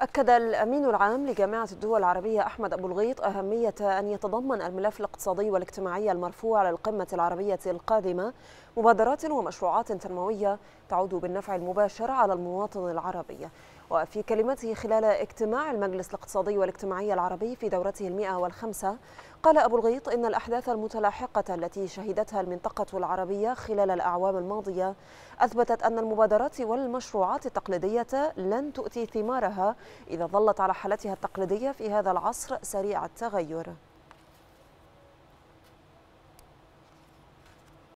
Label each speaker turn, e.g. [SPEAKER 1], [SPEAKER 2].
[SPEAKER 1] أكد الأمين العام لجامعة الدول العربية أحمد أبو الغيط أهمية أن يتضمن الملف الاقتصادي والاجتماعي المرفوع للقمة العربية القادمة مبادرات ومشروعات تنموية تعود بالنفع المباشر على المواطن العربي وفي كلمته خلال اجتماع المجلس الاقتصادي والاجتماعي العربي في دورته المئة والخمسة قال أبو الغيط إن الأحداث المتلاحقة التي شهدتها المنطقة العربية خلال الأعوام الماضية أثبتت أن المبادرات والمشروعات التقليدية لن تؤتي ثمارها إذا ظلت على حالتها التقليدية في هذا العصر سريع التغير